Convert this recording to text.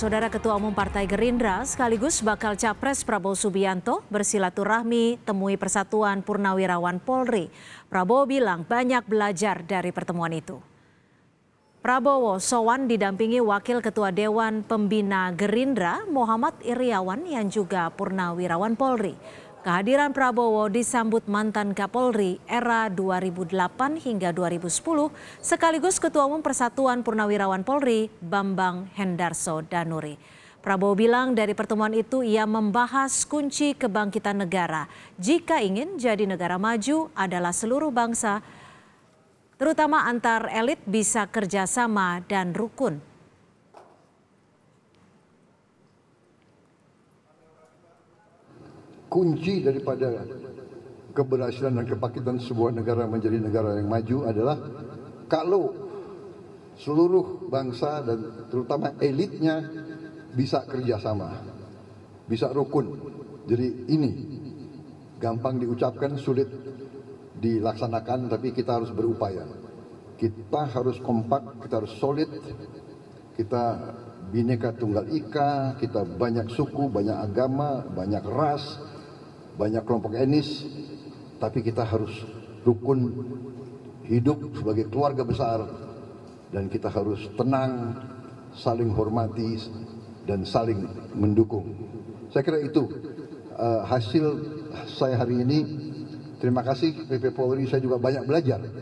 Saudara Ketua Umum Partai Gerindra sekaligus bakal capres Prabowo Subianto bersilaturahmi temui Persatuan Purnawirawan Polri. Prabowo bilang banyak belajar dari pertemuan itu. Prabowo Sowan didampingi Wakil Ketua Dewan Pembina Gerindra Muhammad Iriawan yang juga Purnawirawan Polri. Kehadiran Prabowo disambut mantan Kapolri era 2008 hingga 2010 sekaligus Ketua Umum Persatuan Purnawirawan Polri Bambang Hendarso Danuri. Prabowo bilang dari pertemuan itu ia membahas kunci kebangkitan negara. Jika ingin jadi negara maju adalah seluruh bangsa terutama antar elit bisa kerjasama dan rukun. kunci daripada keberhasilan dan kebangkitan sebuah negara menjadi negara yang maju adalah kalau seluruh bangsa dan terutama elitnya bisa kerjasama, bisa rukun. Jadi ini gampang diucapkan, sulit dilaksanakan, tapi kita harus berupaya. Kita harus kompak, kita harus solid, kita bineka tunggal ika, kita banyak suku, banyak agama, banyak ras, banyak kelompok etnis, tapi kita harus rukun hidup sebagai keluarga besar dan kita harus tenang, saling hormati dan saling mendukung. Saya kira itu uh, hasil saya hari ini. Terima kasih PP Polri, saya juga banyak belajar.